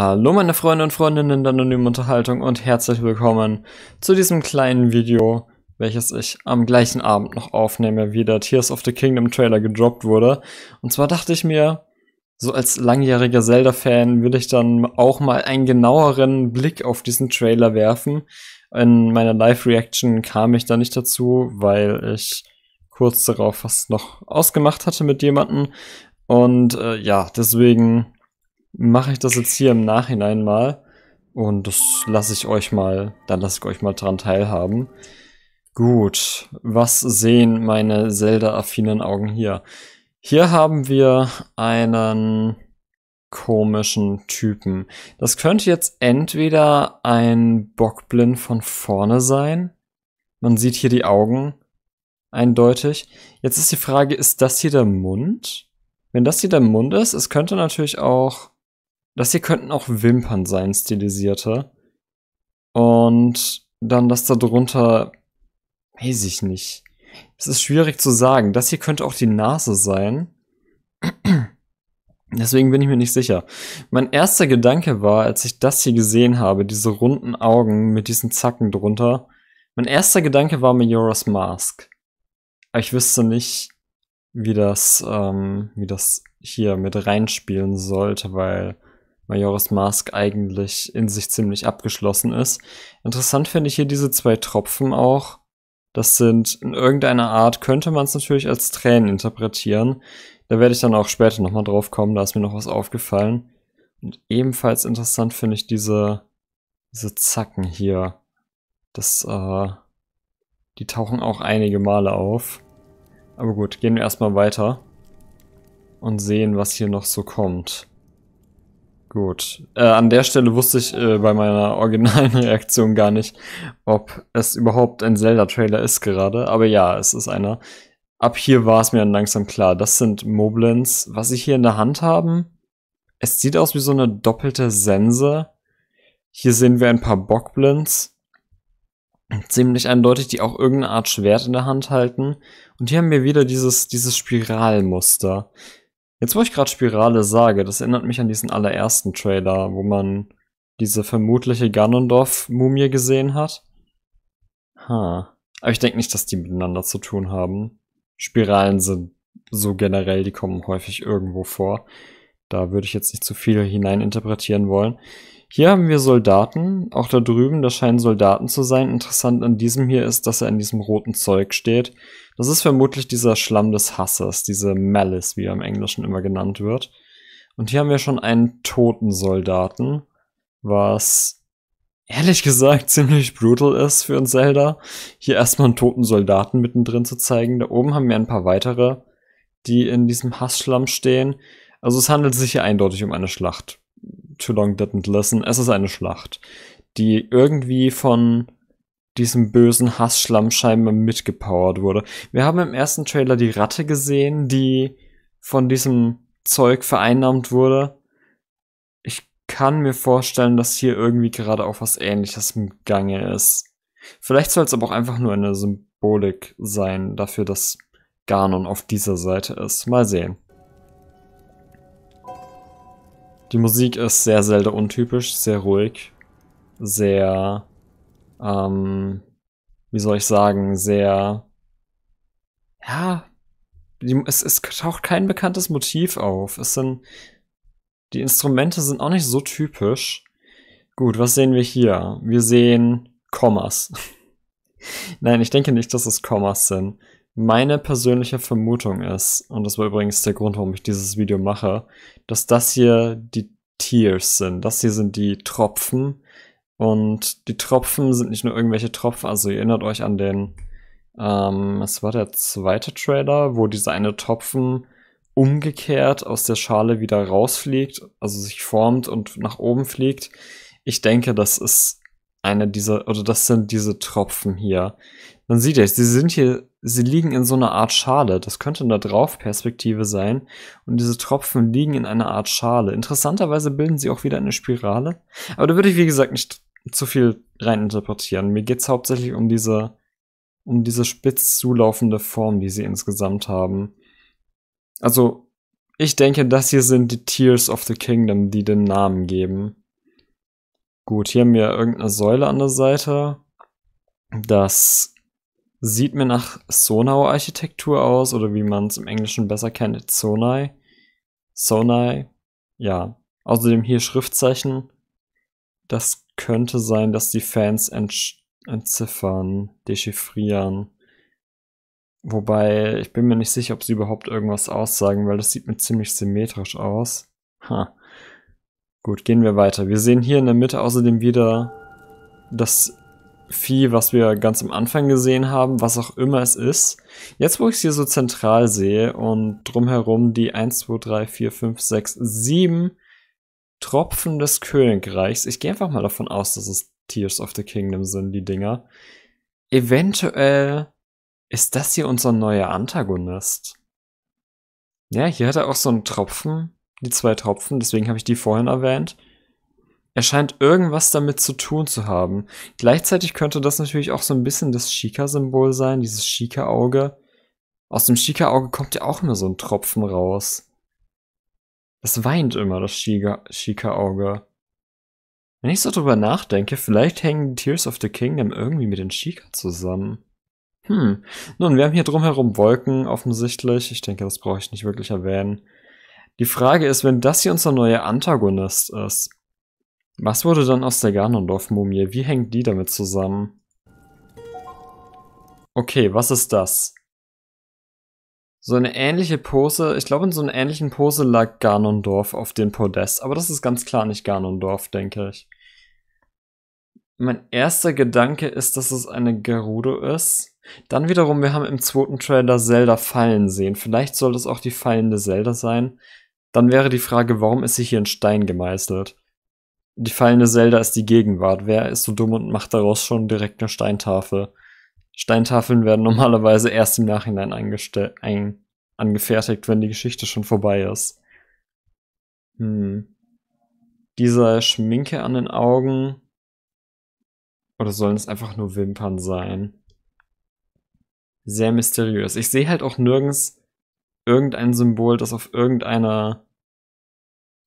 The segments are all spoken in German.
Hallo meine Freunde und Freundinnen der anonymen Unterhaltung und herzlich willkommen zu diesem kleinen Video, welches ich am gleichen Abend noch aufnehme, wie der Tears of the Kingdom Trailer gedroppt wurde. Und zwar dachte ich mir, so als langjähriger Zelda-Fan würde ich dann auch mal einen genaueren Blick auf diesen Trailer werfen. In meiner Live-Reaction kam ich da nicht dazu, weil ich kurz darauf was noch ausgemacht hatte mit jemandem. Und äh, ja, deswegen mache ich das jetzt hier im Nachhinein mal. Und das lasse ich euch mal, dann lasse ich euch mal dran teilhaben. Gut, was sehen meine Zelda-affinen Augen hier? Hier haben wir einen komischen Typen. Das könnte jetzt entweder ein Bockblind von vorne sein. Man sieht hier die Augen eindeutig. Jetzt ist die Frage, ist das hier der Mund? Wenn das hier der Mund ist, es könnte natürlich auch das hier könnten auch Wimpern sein, stilisierte. Und dann das da drunter, weiß ich nicht. Es ist schwierig zu sagen. Das hier könnte auch die Nase sein. Deswegen bin ich mir nicht sicher. Mein erster Gedanke war, als ich das hier gesehen habe, diese runden Augen mit diesen Zacken drunter, mein erster Gedanke war Majora's Mask. Aber ich wüsste nicht, wie das, ähm, wie das hier mit reinspielen sollte, weil Majoris Mask eigentlich in sich ziemlich abgeschlossen ist. Interessant finde ich hier diese zwei Tropfen auch. Das sind in irgendeiner Art, könnte man es natürlich als Tränen interpretieren. Da werde ich dann auch später nochmal drauf kommen, da ist mir noch was aufgefallen. Und ebenfalls interessant finde ich diese, diese Zacken hier. Das, äh, die tauchen auch einige Male auf. Aber gut, gehen wir erstmal weiter und sehen, was hier noch so kommt. Gut. Äh, an der Stelle wusste ich äh, bei meiner originalen Reaktion gar nicht, ob es überhaupt ein Zelda-Trailer ist gerade. Aber ja, es ist einer. Ab hier war es mir dann langsam klar. Das sind Moblins. Was sie hier in der Hand haben, es sieht aus wie so eine doppelte Sense. Hier sehen wir ein paar Bockblins. Ziemlich eindeutig, die auch irgendeine Art Schwert in der Hand halten. Und hier haben wir wieder dieses, dieses Spiralmuster. Jetzt, wo ich gerade Spirale sage, das erinnert mich an diesen allerersten Trailer, wo man diese vermutliche Ganondorf-Mumie gesehen hat. Ha. Aber ich denke nicht, dass die miteinander zu tun haben. Spiralen sind so generell, die kommen häufig irgendwo vor. Da würde ich jetzt nicht zu viel hineininterpretieren wollen. Hier haben wir Soldaten, auch da drüben, da scheinen Soldaten zu sein. Interessant an diesem hier ist, dass er in diesem roten Zeug steht. Das ist vermutlich dieser Schlamm des Hasses, diese Malice, wie er im Englischen immer genannt wird. Und hier haben wir schon einen toten Soldaten, was ehrlich gesagt ziemlich brutal ist für uns Zelda. Hier erstmal einen toten Soldaten mittendrin zu zeigen. Da oben haben wir ein paar weitere, die in diesem Hassschlamm stehen. Also es handelt sich hier eindeutig um eine Schlacht. Too long didn't listen. Es ist eine Schlacht, die irgendwie von diesem bösen Hassschlamm scheinbar mitgepowert wurde. Wir haben im ersten Trailer die Ratte gesehen, die von diesem Zeug vereinnahmt wurde. Ich kann mir vorstellen, dass hier irgendwie gerade auch was ähnliches im Gange ist. Vielleicht soll es aber auch einfach nur eine Symbolik sein dafür, dass Ganon auf dieser Seite ist. Mal sehen. Die Musik ist sehr Zelda untypisch, sehr ruhig, sehr ähm, wie soll ich sagen, sehr, ja, die, es, es taucht kein bekanntes Motiv auf. Es sind, die Instrumente sind auch nicht so typisch. Gut, was sehen wir hier? Wir sehen Kommas. Nein, ich denke nicht, dass es Kommas sind. Meine persönliche Vermutung ist, und das war übrigens der Grund, warum ich dieses Video mache, dass das hier die Tears sind. Das hier sind die Tropfen, und die Tropfen sind nicht nur irgendwelche Tropfen, also ihr erinnert euch an den, ähm, es war der zweite Trailer, wo dieser eine Tropfen umgekehrt aus der Schale wieder rausfliegt, also sich formt und nach oben fliegt. Ich denke, das ist eine dieser, oder das sind diese Tropfen hier. Man sieht es, sie sind hier, sie liegen in so einer Art Schale. Das könnte eine Draufperspektive sein. Und diese Tropfen liegen in einer Art Schale. Interessanterweise bilden sie auch wieder eine Spirale. Aber da würde ich, wie gesagt, nicht zu viel reininterpretieren. Mir geht es hauptsächlich um diese, um diese spitz zulaufende Form, die sie insgesamt haben. Also, ich denke, das hier sind die Tears of the Kingdom, die den Namen geben. Gut, hier haben wir irgendeine Säule an der Seite. Das sieht mir nach Sonau-Architektur aus oder wie man es im Englischen besser kennt, Sonai. Sonai, ja. Außerdem hier Schriftzeichen. Das könnte sein, dass die Fans ent entziffern, dechiffrieren. Wobei, ich bin mir nicht sicher, ob sie überhaupt irgendwas aussagen, weil das sieht mir ziemlich symmetrisch aus. Ha. Gut, gehen wir weiter. Wir sehen hier in der Mitte außerdem wieder das Vieh, was wir ganz am Anfang gesehen haben, was auch immer es ist. Jetzt, wo ich es hier so zentral sehe und drumherum die 1, 2, 3, 4, 5, 6, 7 Tropfen des Königreichs. Ich gehe einfach mal davon aus, dass es Tears of the Kingdom sind, die Dinger. Eventuell ist das hier unser neuer Antagonist. Ja, hier hat er auch so einen Tropfen, die zwei Tropfen, deswegen habe ich die vorhin erwähnt. Er scheint irgendwas damit zu tun zu haben. Gleichzeitig könnte das natürlich auch so ein bisschen das Shika-Symbol sein, dieses Shika-Auge. Aus dem Shika-Auge kommt ja auch immer so ein Tropfen raus. Es weint immer, das Shika-Auge. Wenn ich so drüber nachdenke, vielleicht hängen Tears of the Kingdom irgendwie mit den Shika zusammen. Hm, nun, wir haben hier drumherum Wolken, offensichtlich. Ich denke, das brauche ich nicht wirklich erwähnen. Die Frage ist, wenn das hier unser neuer Antagonist ist, was wurde dann aus der Ganondorf-Mumie? Wie hängt die damit zusammen? Okay, was ist das? So eine ähnliche Pose, ich glaube, in so einer ähnlichen Pose lag Ganondorf auf dem Podest. Aber das ist ganz klar nicht Ganondorf, denke ich. Mein erster Gedanke ist, dass es eine Gerudo ist. Dann wiederum, wir haben im zweiten Trailer Zelda fallen sehen. Vielleicht soll das auch die fallende Zelda sein. Dann wäre die Frage, warum ist sie hier in Stein gemeißelt? Die fallende Zelda ist die Gegenwart. Wer ist so dumm und macht daraus schon direkt eine Steintafel? Steintafeln werden normalerweise erst im Nachhinein ein angefertigt, wenn die Geschichte schon vorbei ist. Hm. Dieser Schminke an den Augen. Oder sollen es einfach nur Wimpern sein? Sehr mysteriös. Ich sehe halt auch nirgends irgendein Symbol, das auf irgendeiner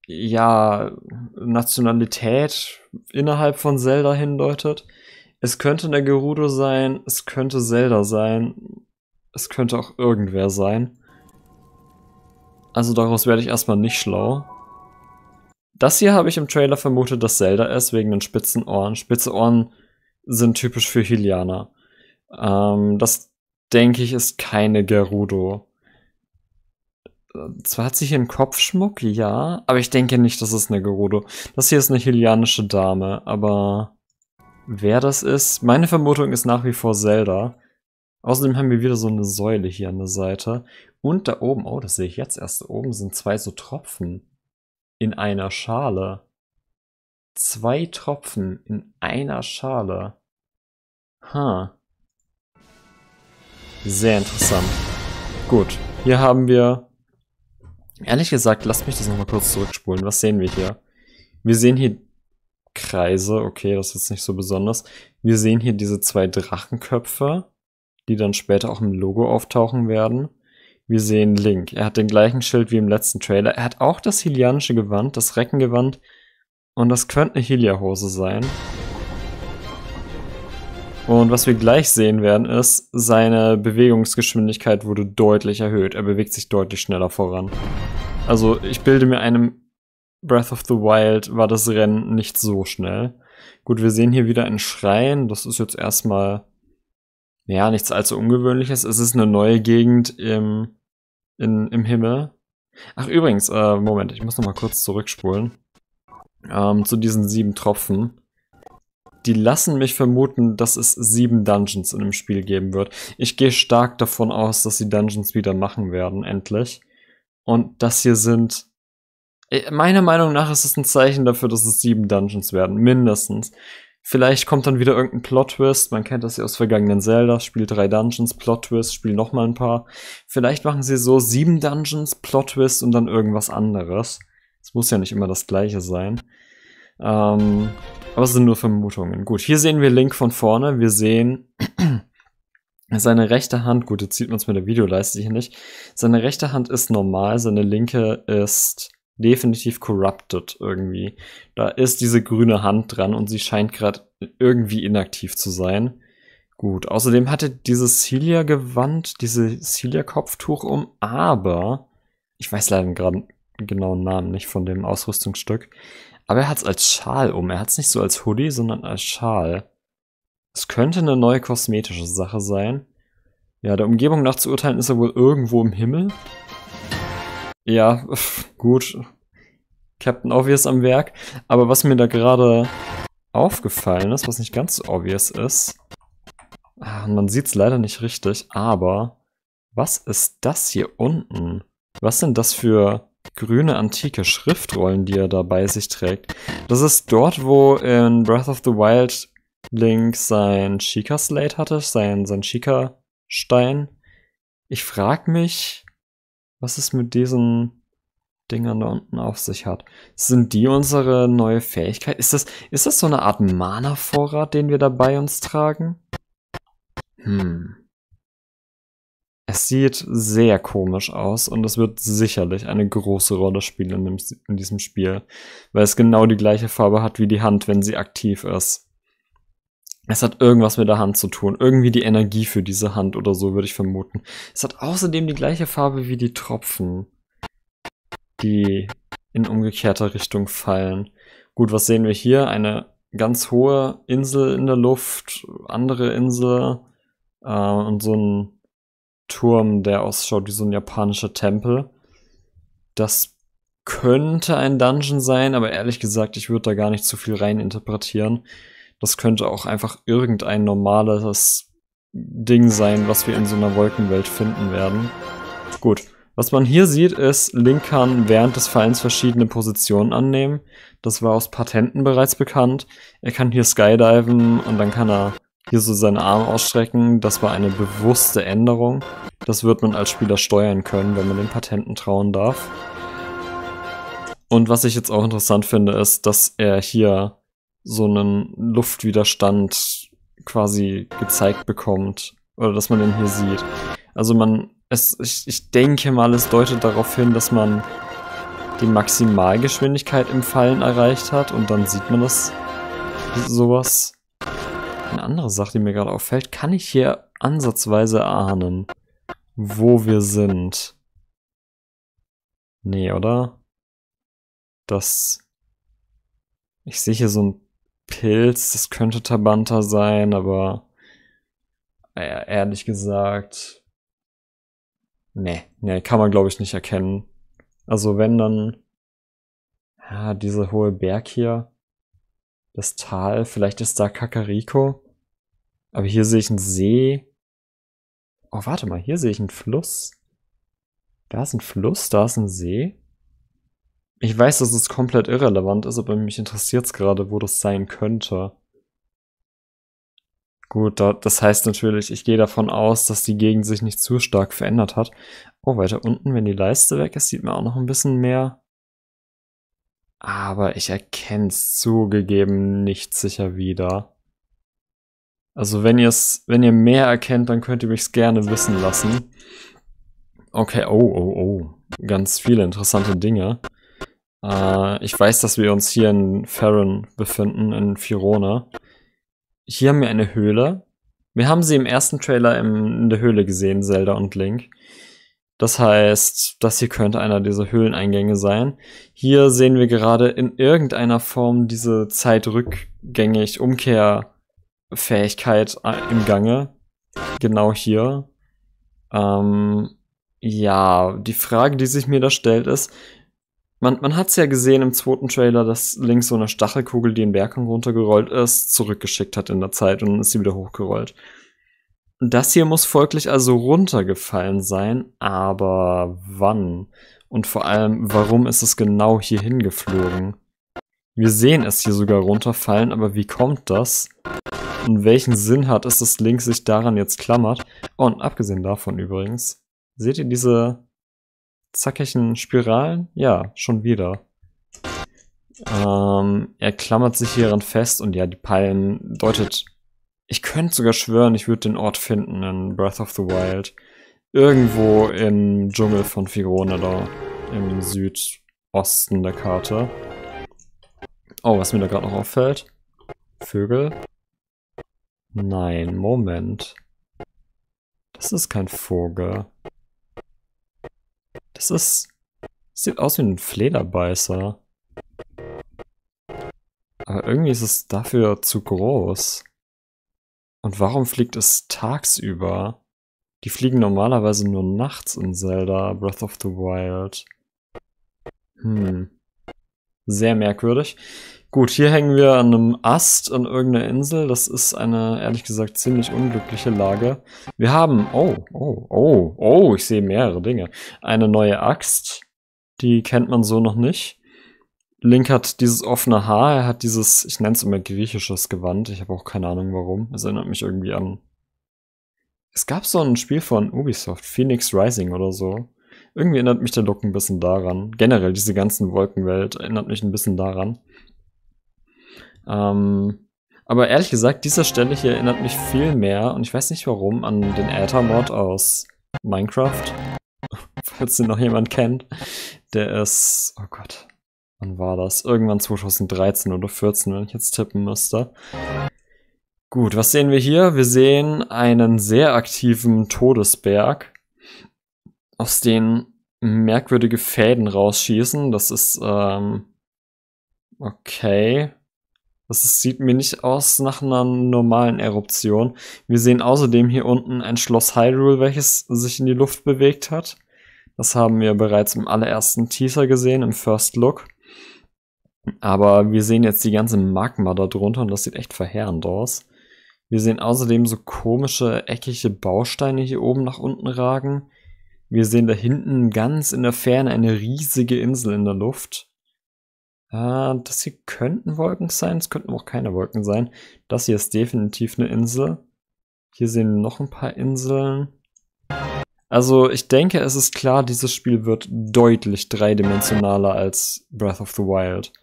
ja, Nationalität innerhalb von Zelda hindeutet. Es könnte Gerudo sein, es könnte Zelda sein, es könnte auch irgendwer sein. Also daraus werde ich erstmal nicht schlau. Das hier habe ich im Trailer vermutet, dass Zelda ist, wegen den spitzen Ohren. Spitze Ohren sind typisch für Hylianer. Ähm, das denke ich ist keine Gerudo. Zwar hat sie hier einen Kopfschmuck, ja, aber ich denke nicht, dass es eine Gerudo. Das hier ist eine hylianische Dame, aber wer das ist. Meine Vermutung ist nach wie vor Zelda. Außerdem haben wir wieder so eine Säule hier an der Seite. Und da oben, oh, das sehe ich jetzt erst, da oben sind zwei so Tropfen in einer Schale. Zwei Tropfen in einer Schale. Ha. Huh. Sehr interessant. Gut, hier haben wir... Ehrlich gesagt, lasst mich das nochmal kurz zurückspulen. Was sehen wir hier? Wir sehen hier Kreise. Okay, das ist jetzt nicht so besonders. Wir sehen hier diese zwei Drachenköpfe, die dann später auch im Logo auftauchen werden. Wir sehen Link. Er hat den gleichen Schild wie im letzten Trailer. Er hat auch das helianische Gewand, das Reckengewand. Und das könnte eine Helia-Hose sein. Und was wir gleich sehen werden, ist, seine Bewegungsgeschwindigkeit wurde deutlich erhöht. Er bewegt sich deutlich schneller voran. Also ich bilde mir einem Breath of the Wild war das Rennen nicht so schnell. Gut, wir sehen hier wieder ein Schrein. Das ist jetzt erstmal, ja, nichts allzu Ungewöhnliches. Es ist eine neue Gegend im, in, im Himmel. Ach, übrigens, äh, Moment, ich muss nochmal kurz zurückspulen. Ähm, zu diesen sieben Tropfen. Die lassen mich vermuten, dass es sieben Dungeons in dem Spiel geben wird. Ich gehe stark davon aus, dass sie Dungeons wieder machen werden, endlich. Und das hier sind äh, meiner Meinung nach ist es ein Zeichen dafür, dass es sieben Dungeons werden, mindestens. Vielleicht kommt dann wieder irgendein Plot-Twist. Man kennt das ja aus vergangenen Zelda. Spiel drei Dungeons, Plot-Twist, spiel nochmal ein paar. Vielleicht machen sie so sieben Dungeons, Plot-Twist und dann irgendwas anderes. Es muss ja nicht immer das gleiche sein. Ähm, aber es sind nur Vermutungen. Gut, hier sehen wir Link von vorne. Wir sehen seine rechte Hand. Gut, jetzt sieht man es mit der Videoleiste hier nicht. Seine rechte Hand ist normal, seine linke ist definitiv corrupted irgendwie. Da ist diese grüne Hand dran und sie scheint gerade irgendwie inaktiv zu sein. Gut, außerdem hatte dieses Celia-Gewand, dieses Celia-Kopftuch um, aber ich weiß leider gerade den genauen Namen nicht von dem Ausrüstungsstück, aber er hat es als Schal um. Er hat es nicht so als Hoodie, sondern als Schal. Es könnte eine neue kosmetische Sache sein. Ja, der Umgebung nach zu urteilen ist er wohl irgendwo im Himmel. Ja, gut. Captain Obvious am Werk. Aber was mir da gerade aufgefallen ist, was nicht ganz so obvious ist, ah, man sieht es leider nicht richtig, aber was ist das hier unten? Was sind das für grüne antike Schriftrollen, die er da bei sich trägt? Das ist dort, wo in Breath of the Wild Link sein Chica Slate hatte, sein, sein Chica Stein. Ich frag mich, was es mit diesen Dingern da unten auf sich hat. Sind die unsere neue Fähigkeit? Ist das, ist das so eine Art Mana-Vorrat, den wir da bei uns tragen? Hm. Es sieht sehr komisch aus und es wird sicherlich eine große Rolle spielen in, dem, in diesem Spiel, weil es genau die gleiche Farbe hat wie die Hand, wenn sie aktiv ist. Es hat irgendwas mit der Hand zu tun. Irgendwie die Energie für diese Hand oder so, würde ich vermuten. Es hat außerdem die gleiche Farbe wie die Tropfen, die in umgekehrter Richtung fallen. Gut, was sehen wir hier? Eine ganz hohe Insel in der Luft, andere Insel äh, und so ein Turm, der ausschaut wie so ein japanischer Tempel. Das könnte ein Dungeon sein, aber ehrlich gesagt, ich würde da gar nicht zu viel rein interpretieren. Das könnte auch einfach irgendein normales Ding sein, was wir in so einer Wolkenwelt finden werden. Gut. Was man hier sieht, ist, Link kann während des Fallens verschiedene Positionen annehmen. Das war aus Patenten bereits bekannt. Er kann hier skydiven und dann kann er hier so seinen Arm ausstrecken. Das war eine bewusste Änderung. Das wird man als Spieler steuern können, wenn man den Patenten trauen darf. Und was ich jetzt auch interessant finde, ist, dass er hier so einen Luftwiderstand quasi gezeigt bekommt oder dass man den hier sieht. Also man, es, ich, ich denke mal, es deutet darauf hin, dass man die Maximalgeschwindigkeit im Fallen erreicht hat und dann sieht man das sowas. Eine andere Sache, die mir gerade auffällt, kann ich hier ansatzweise ahnen, wo wir sind. Nee, oder? Das... Ich sehe hier so ein Pilz, das könnte Tabanta sein, aber äh, ehrlich gesagt, nee, nee, kann man glaube ich nicht erkennen. Also wenn dann, ja, dieser hohe Berg hier, das Tal, vielleicht ist da Kakariko, aber hier sehe ich einen See. Oh, warte mal, hier sehe ich einen Fluss. Da ist ein Fluss, da ist ein See. Ich weiß, dass es komplett irrelevant ist, aber mich interessiert es gerade, wo das sein könnte. Gut, da, das heißt natürlich, ich gehe davon aus, dass die Gegend sich nicht zu stark verändert hat. Oh, weiter unten, wenn die Leiste weg ist, sieht man auch noch ein bisschen mehr. Aber ich erkenne es zugegeben nicht sicher wieder. Also wenn ihr's, wenn ihr mehr erkennt, dann könnt ihr mich's gerne wissen lassen. Okay, oh, oh, oh. Ganz viele interessante Dinge. Äh, ich weiß, dass wir uns hier in Farron befinden, in Firona. Hier haben wir eine Höhle. Wir haben sie im ersten Trailer im, in der Höhle gesehen, Zelda und Link. Das heißt, das hier könnte einer dieser Höhleneingänge sein. Hier sehen wir gerade in irgendeiner Form diese zeitrückgängig Umkehrfähigkeit äh, im Gange. Genau hier. Ähm, ja, die Frage, die sich mir da stellt, ist, man, man hat es ja gesehen im zweiten Trailer, dass Link so eine Stachelkugel, die in Bergen runtergerollt ist, zurückgeschickt hat in der Zeit und dann ist sie wieder hochgerollt. Das hier muss folglich also runtergefallen sein, aber wann? Und vor allem, warum ist es genau hier hingeflogen? Wir sehen es hier sogar runterfallen, aber wie kommt das? Und welchen Sinn hat es, dass Link sich daran jetzt klammert? Und abgesehen davon übrigens, seht ihr diese zackigen Spiralen? Ja, schon wieder. Ähm, er klammert sich hieran fest und ja, die Palmen deutet. Ich könnte sogar schwören, ich würde den Ort finden in Breath of the Wild. Irgendwo im Dschungel von Figurone da. Im Südosten der Karte. Oh, was mir da gerade noch auffällt. Vögel. Nein, Moment. Das ist kein Vogel. Das ist. Das sieht aus wie ein Flederbeißer. Aber irgendwie ist es dafür zu groß. Und warum fliegt es tagsüber? Die fliegen normalerweise nur nachts in Zelda Breath of the Wild. Hm. Sehr merkwürdig. Gut, hier hängen wir an einem Ast an irgendeiner Insel. Das ist eine, ehrlich gesagt, ziemlich unglückliche Lage. Wir haben, oh, oh, oh, oh, ich sehe mehrere Dinge. Eine neue Axt, die kennt man so noch nicht. Link hat dieses offene Haar, er hat dieses, ich nenne es immer griechisches Gewand, ich habe auch keine Ahnung warum. Es erinnert mich irgendwie an... Es gab so ein Spiel von Ubisoft, Phoenix Rising oder so. Irgendwie erinnert mich der Look ein bisschen daran. Generell diese ganzen Wolkenwelt erinnert mich ein bisschen daran. Ähm, aber ehrlich gesagt, diese Stelle hier erinnert mich viel mehr, und ich weiß nicht warum, an den Äthermod aus Minecraft. Falls den noch jemand kennt. Der ist, oh Gott, wann war das? Irgendwann 2013 oder 14, wenn ich jetzt tippen müsste. Gut, was sehen wir hier? Wir sehen einen sehr aktiven Todesberg, aus dem merkwürdige Fäden rausschießen. Das ist, ähm, okay. Das sieht mir nicht aus nach einer normalen Eruption. Wir sehen außerdem hier unten ein Schloss Hyrule, welches sich in die Luft bewegt hat. Das haben wir bereits im allerersten Teaser gesehen, im First Look. Aber wir sehen jetzt die ganze Magma da drunter und das sieht echt verheerend aus. Wir sehen außerdem so komische, eckige Bausteine hier oben nach unten ragen. Wir sehen da hinten ganz in der Ferne eine riesige Insel in der Luft. Äh, ah, das hier könnten Wolken sein, es könnten auch keine Wolken sein. Das hier ist definitiv eine Insel. Hier sehen wir noch ein paar Inseln. Also ich denke, es ist klar, dieses Spiel wird deutlich dreidimensionaler als Breath of the Wild.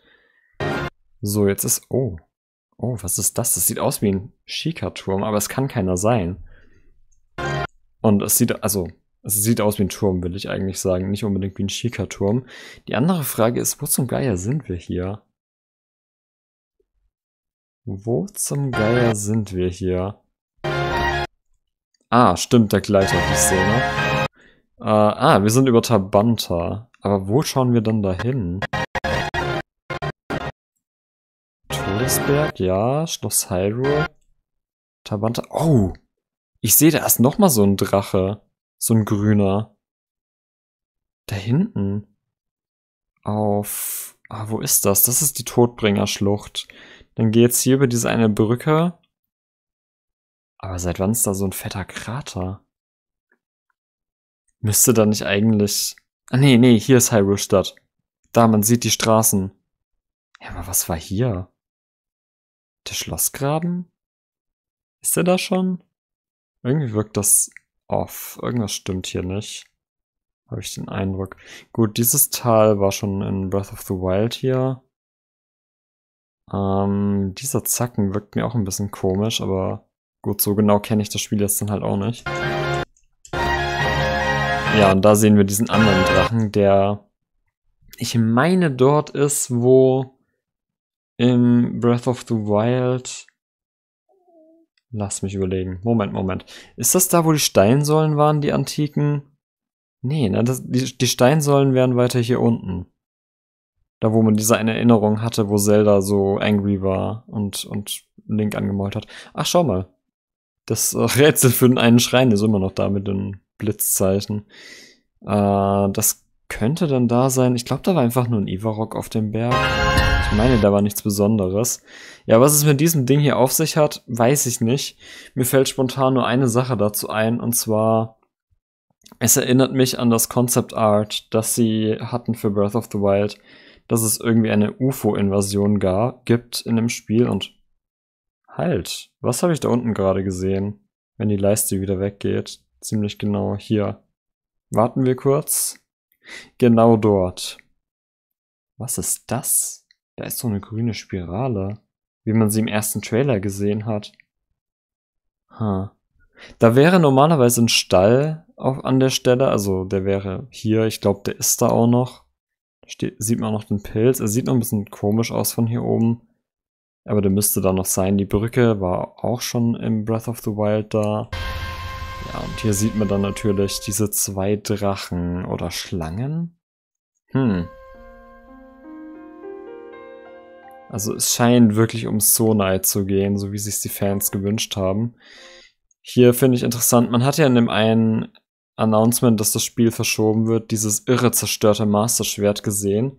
So, jetzt ist... Oh. Oh, was ist das? Das sieht aus wie ein Shika-Turm, aber es kann keiner sein. Und es sieht... Also, es sieht aus wie ein Turm, will ich eigentlich sagen. Nicht unbedingt wie ein schicker Turm. Die andere Frage ist, wo zum Geier sind wir hier? Wo zum Geier sind wir hier? Ah, stimmt, der Gleiter, auf die Szene. Äh, ah, wir sind über Tabanta. Aber wo schauen wir dann dahin? Todesberg, ja. Schloss Hyrule. Tabanta. Oh! Ich sehe, da ist nochmal so ein Drache. So ein grüner. Da hinten. Auf. Ah, wo ist das? Das ist die Todbringerschlucht. Dann geht's hier über diese eine Brücke. Aber seit wann ist da so ein fetter Krater? Müsste da nicht eigentlich. Ah, nee, nee, hier ist Hyrule Stadt. Da, man sieht die Straßen. Ja, aber was war hier? Der Schlossgraben? Ist der da schon? Irgendwie wirkt das off. Irgendwas stimmt hier nicht. Habe ich den Eindruck. Gut, dieses Tal war schon in Breath of the Wild hier. Ähm, dieser Zacken wirkt mir auch ein bisschen komisch, aber gut, so genau kenne ich das Spiel jetzt dann halt auch nicht. Ja, und da sehen wir diesen anderen Drachen, der, ich meine, dort ist, wo im Breath of the Wild Lass mich überlegen. Moment, Moment. Ist das da, wo die Steinsäulen waren, die antiken? Nee, ne, das, die, die Steinsäulen wären weiter hier unten. Da, wo man diese eine Erinnerung hatte, wo Zelda so angry war und, und Link angemalt hat. Ach, schau mal. Das Rätsel für den einen Schrein ist immer noch da mit den Blitzzeichen. Äh, das könnte dann da sein. Ich glaube, da war einfach nur ein Ivarok auf dem Berg. Ich meine, da war nichts Besonderes. Ja, was es mit diesem Ding hier auf sich hat, weiß ich nicht. Mir fällt spontan nur eine Sache dazu ein, und zwar, es erinnert mich an das Concept Art, das sie hatten für Breath of the Wild, dass es irgendwie eine UFO-Invasion gibt in dem Spiel und halt, was habe ich da unten gerade gesehen? Wenn die Leiste wieder weggeht, ziemlich genau hier. Warten wir kurz. Genau dort. Was ist das? Da ist so eine grüne Spirale, wie man sie im ersten Trailer gesehen hat. Huh. Da wäre normalerweise ein Stall auf, an der Stelle, also der wäre hier, ich glaube, der ist da auch noch. Steht, sieht man noch den Pilz, er sieht noch ein bisschen komisch aus von hier oben. Aber der müsste da noch sein. Die Brücke war auch schon im Breath of the Wild da. Ja, und hier sieht man dann natürlich diese zwei Drachen oder Schlangen. Hm. Also es scheint wirklich um Sonai zu gehen, so wie sich die Fans gewünscht haben. Hier finde ich interessant, man hat ja in dem einen Announcement, dass das Spiel verschoben wird, dieses irre zerstörte Master Schwert gesehen.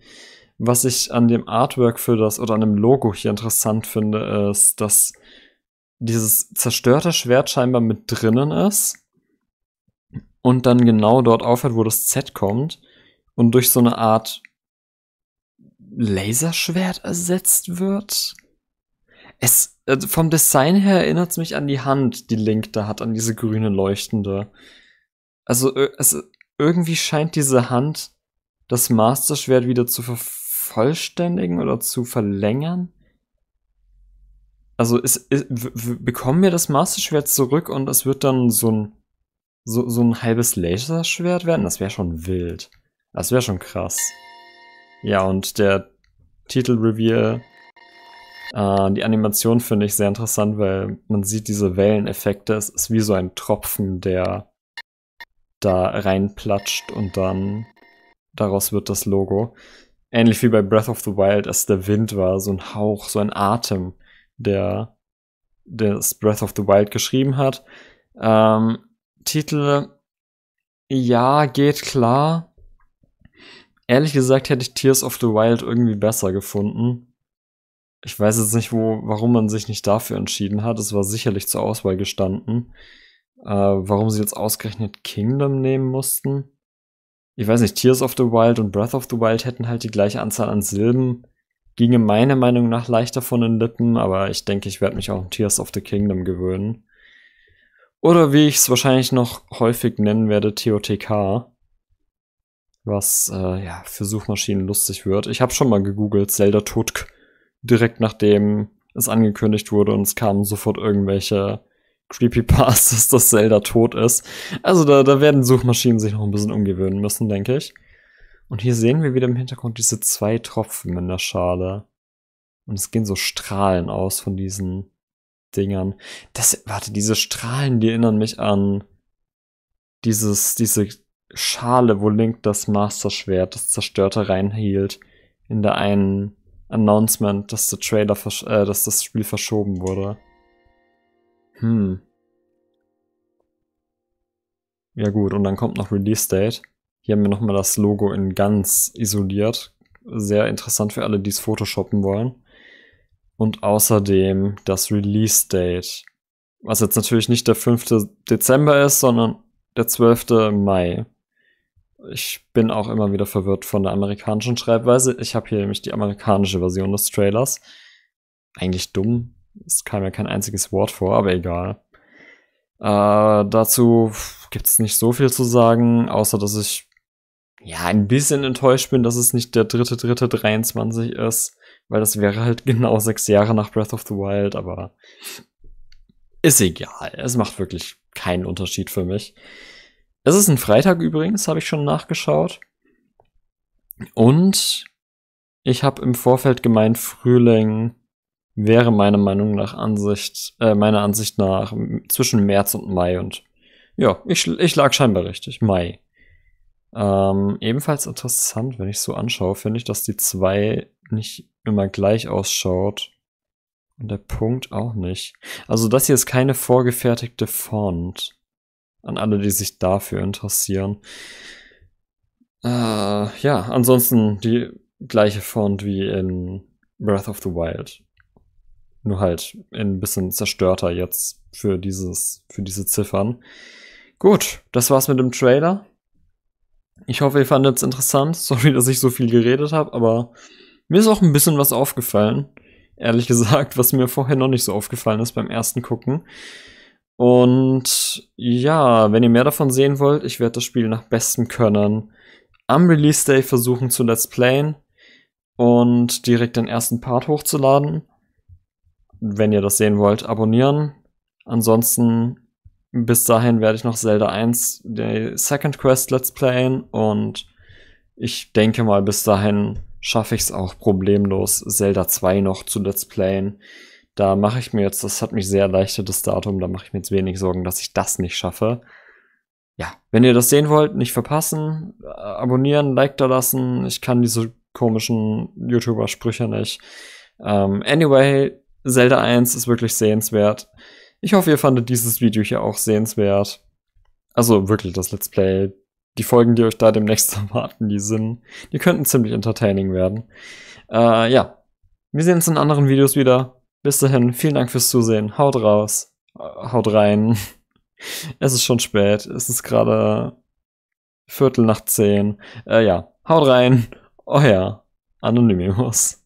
Was ich an dem Artwork für das oder an dem Logo hier interessant finde, ist, dass dieses zerstörte Schwert scheinbar mit drinnen ist und dann genau dort aufhört, wo das Z kommt und durch so eine Art Laserschwert ersetzt wird. Es äh, vom Design her erinnert es mich an die Hand, die Link da hat, an diese grüne leuchtende. Also äh, es, irgendwie scheint diese Hand das Master Schwert wieder zu vervollständigen oder zu verlängern. Also es, es, bekommen wir das Master-Schwert zurück und es wird dann so ein, so, so ein halbes Laserschwert werden? Das wäre schon wild. Das wäre schon krass. Ja, und der Titelreveal, äh, die Animation finde ich sehr interessant, weil man sieht diese Welleneffekte. Es ist wie so ein Tropfen, der da reinplatscht und dann daraus wird das Logo. Ähnlich wie bei Breath of the Wild, als der Wind war, so ein Hauch, so ein Atem der das Breath of the Wild geschrieben hat. Ähm, Titel, ja, geht klar. Ehrlich gesagt hätte ich Tears of the Wild irgendwie besser gefunden. Ich weiß jetzt nicht, wo, warum man sich nicht dafür entschieden hat. Es war sicherlich zur Auswahl gestanden. Äh, warum sie jetzt ausgerechnet Kingdom nehmen mussten. Ich weiß nicht, Tears of the Wild und Breath of the Wild hätten halt die gleiche Anzahl an Silben ginge meiner Meinung nach leichter von den Lippen, aber ich denke, ich werde mich auch an Tears of the Kingdom gewöhnen. Oder wie ich es wahrscheinlich noch häufig nennen werde, TOTK. Was äh, ja, für Suchmaschinen lustig wird. Ich habe schon mal gegoogelt, Zelda Tutk, direkt nachdem es angekündigt wurde und es kamen sofort irgendwelche Creepypastas, dass Zelda tot ist. Also da, da werden Suchmaschinen sich noch ein bisschen umgewöhnen müssen, denke ich. Und hier sehen wir wieder im Hintergrund diese zwei Tropfen in der Schale. Und es gehen so Strahlen aus von diesen Dingern. Das, warte, diese Strahlen, die erinnern mich an dieses, diese Schale, wo Link das Master-Schwert, das Zerstörte, reinhielt. In der einen Announcement, dass der Trailer, äh, dass das Spiel verschoben wurde. Hm. Ja gut, und dann kommt noch Release Date. Hier haben wir nochmal das Logo in ganz isoliert. Sehr interessant für alle, die es photoshoppen wollen. Und außerdem das Release Date. Was jetzt natürlich nicht der 5. Dezember ist, sondern der 12. Mai. Ich bin auch immer wieder verwirrt von der amerikanischen Schreibweise. Ich habe hier nämlich die amerikanische Version des Trailers. Eigentlich dumm. Es kam ja kein einziges Wort vor, aber egal. Äh, dazu gibt es nicht so viel zu sagen, außer dass ich ja, ein bisschen enttäuscht bin, dass es nicht der dritte, dritte 23 ist, weil das wäre halt genau sechs Jahre nach Breath of the Wild, aber ist egal. Es macht wirklich keinen Unterschied für mich. Es ist ein Freitag übrigens, habe ich schon nachgeschaut. Und ich habe im Vorfeld gemeint, Frühling wäre meiner Meinung nach Ansicht, äh, meiner Ansicht nach zwischen März und Mai und ja, ich, ich lag scheinbar richtig. Mai. Ähm, ebenfalls interessant, wenn ich so anschaue, finde ich, dass die 2 nicht immer gleich ausschaut. Und der Punkt auch nicht. Also das hier ist keine vorgefertigte Font. An alle, die sich dafür interessieren. Äh, ja, ansonsten die gleiche Font wie in Breath of the Wild. Nur halt ein bisschen zerstörter jetzt für dieses, für diese Ziffern. Gut, das war's mit dem Trailer. Ich hoffe, ihr fandet es interessant. Sorry, dass ich so viel geredet habe, aber mir ist auch ein bisschen was aufgefallen. Ehrlich gesagt, was mir vorher noch nicht so aufgefallen ist beim ersten Gucken. Und ja, wenn ihr mehr davon sehen wollt, ich werde das Spiel nach bestem Können am Release Day versuchen zu Let's Playen und direkt den ersten Part hochzuladen. Wenn ihr das sehen wollt, abonnieren. Ansonsten bis dahin werde ich noch Zelda 1, die Second Quest Let's Playen und ich denke mal, bis dahin schaffe ich es auch problemlos, Zelda 2 noch zu Let's Playen. Da mache ich mir jetzt, das hat mich sehr erleichtert, das Datum, da mache ich mir jetzt wenig Sorgen, dass ich das nicht schaffe. Ja, wenn ihr das sehen wollt, nicht verpassen, äh, abonnieren, Like da lassen. Ich kann diese komischen YouTuber-Sprüche nicht. Um, ähm, anyway, Zelda 1 ist wirklich sehenswert. Ich hoffe, ihr fandet dieses Video hier auch sehenswert. Also wirklich das Let's Play. Die Folgen, die euch da demnächst erwarten, die sind, die könnten ziemlich entertaining werden. Äh, ja. Wir sehen uns in anderen Videos wieder. Bis dahin, vielen Dank fürs Zusehen. Haut raus. Äh, haut rein. Es ist schon spät. Es ist gerade Viertel nach zehn. Äh, ja. Haut rein. Euer Anonymous.